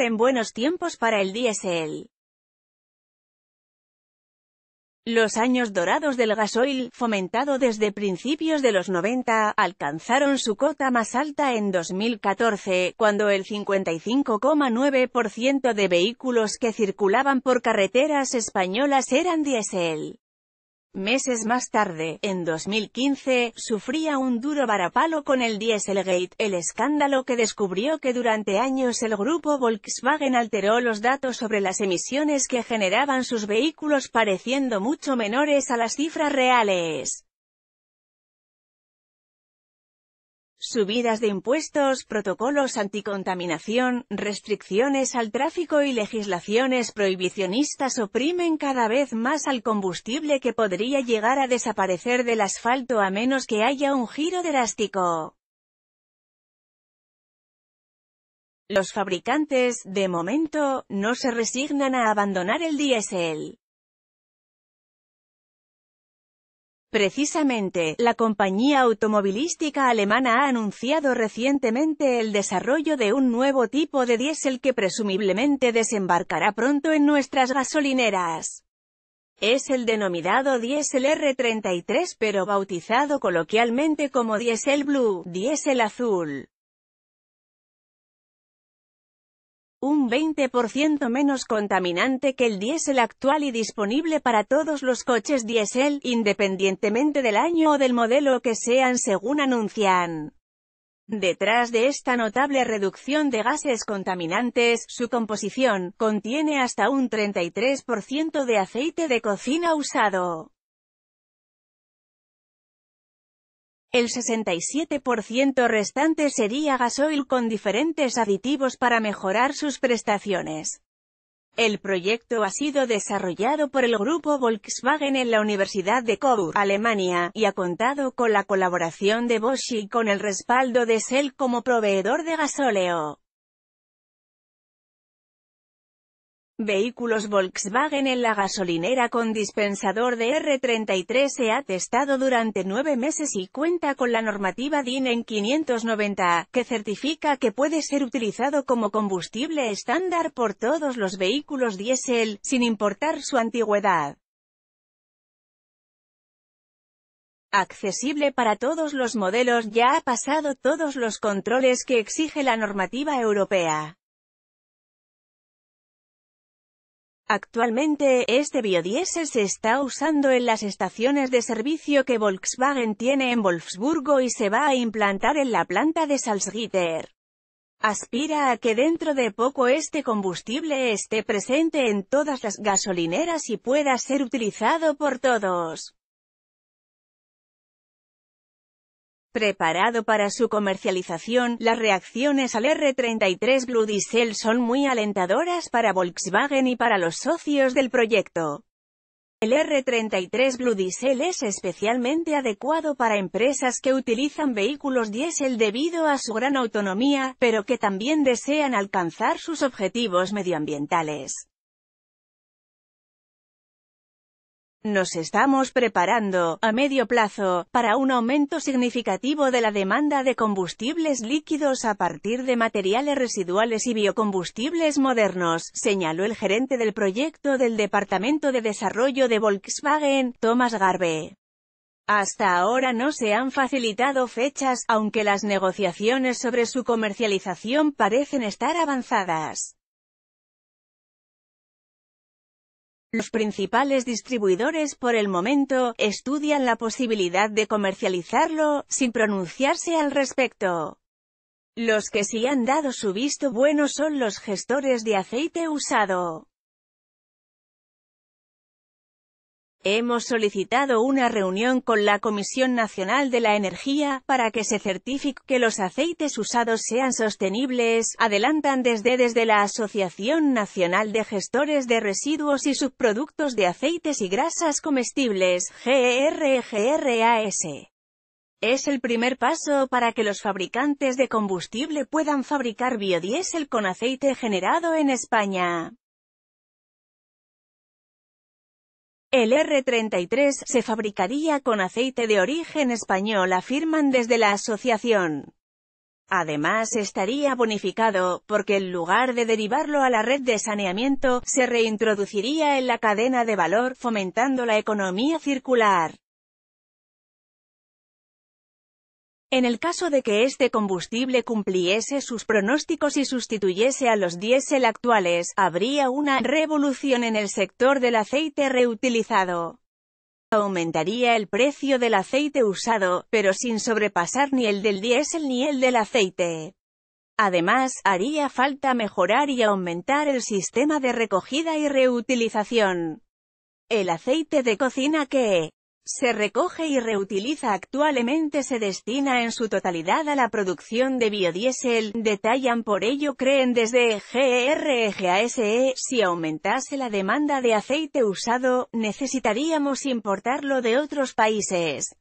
En buenos tiempos para el diésel. Los años dorados del gasoil, fomentado desde principios de los 90, alcanzaron su cota más alta en 2014, cuando el 55,9% de vehículos que circulaban por carreteras españolas eran diésel. Meses más tarde, en 2015, sufría un duro varapalo con el Dieselgate, el escándalo que descubrió que durante años el grupo Volkswagen alteró los datos sobre las emisiones que generaban sus vehículos pareciendo mucho menores a las cifras reales. subidas de impuestos, protocolos anticontaminación, restricciones al tráfico y legislaciones prohibicionistas oprimen cada vez más al combustible que podría llegar a desaparecer del asfalto a menos que haya un giro drástico. Los fabricantes, de momento, no se resignan a abandonar el diésel. Precisamente, la compañía automovilística alemana ha anunciado recientemente el desarrollo de un nuevo tipo de diésel que presumiblemente desembarcará pronto en nuestras gasolineras. Es el denominado diésel R33 pero bautizado coloquialmente como diésel blue, diésel azul. un 20% menos contaminante que el diésel actual y disponible para todos los coches diésel, independientemente del año o del modelo que sean según anuncian. Detrás de esta notable reducción de gases contaminantes, su composición, contiene hasta un 33% de aceite de cocina usado. El 67% restante sería gasoil con diferentes aditivos para mejorar sus prestaciones. El proyecto ha sido desarrollado por el grupo Volkswagen en la Universidad de Coburg, Alemania, y ha contado con la colaboración de Bosch y con el respaldo de Shell como proveedor de gasóleo. Vehículos Volkswagen en la gasolinera con dispensador de R33 se ha testado durante nueve meses y cuenta con la normativa DIN en 590, que certifica que puede ser utilizado como combustible estándar por todos los vehículos diésel, sin importar su antigüedad. accesible para todos los modelos ya ha pasado todos los controles que exige la normativa europea. Actualmente, este biodiesel se está usando en las estaciones de servicio que Volkswagen tiene en Wolfsburgo y se va a implantar en la planta de Salzgitter. Aspira a que dentro de poco este combustible esté presente en todas las gasolineras y pueda ser utilizado por todos. preparado para su comercialización, las reacciones al R33 Blue Diesel son muy alentadoras para Volkswagen y para los socios del proyecto. El R33 Blue Diesel es especialmente adecuado para empresas que utilizan vehículos diésel debido a su gran autonomía, pero que también desean alcanzar sus objetivos medioambientales. Nos estamos preparando, a medio plazo, para un aumento significativo de la demanda de combustibles líquidos a partir de materiales residuales y biocombustibles modernos, señaló el gerente del proyecto del Departamento de Desarrollo de Volkswagen, Thomas Garbe. Hasta ahora no se han facilitado fechas, aunque las negociaciones sobre su comercialización parecen estar avanzadas. Los principales distribuidores por el momento, estudian la posibilidad de comercializarlo, sin pronunciarse al respecto. Los que sí han dado su visto bueno son los gestores de aceite usado. Hemos solicitado una reunión con la Comisión Nacional de la Energía, para que se certifique que los aceites usados sean sostenibles, adelantan desde desde la Asociación Nacional de Gestores de Residuos y Subproductos de Aceites y Grasas Comestibles, GRGRAS. Es el primer paso para que los fabricantes de combustible puedan fabricar biodiesel con aceite generado en España. El R33 se fabricaría con aceite de origen español afirman desde la asociación. Además estaría bonificado, porque en lugar de derivarlo a la red de saneamiento, se reintroduciría en la cadena de valor, fomentando la economía circular. En el caso de que este combustible cumpliese sus pronósticos y sustituyese a los diésel actuales, habría una revolución en el sector del aceite reutilizado. Aumentaría el precio del aceite usado, pero sin sobrepasar ni el del diésel ni el del aceite. Además, haría falta mejorar y aumentar el sistema de recogida y reutilización. El aceite de cocina que, se recoge y reutiliza actualmente se destina en su totalidad a la producción de biodiesel, detallan por ello creen desde GRGASE, si aumentase la demanda de aceite usado, necesitaríamos importarlo de otros países.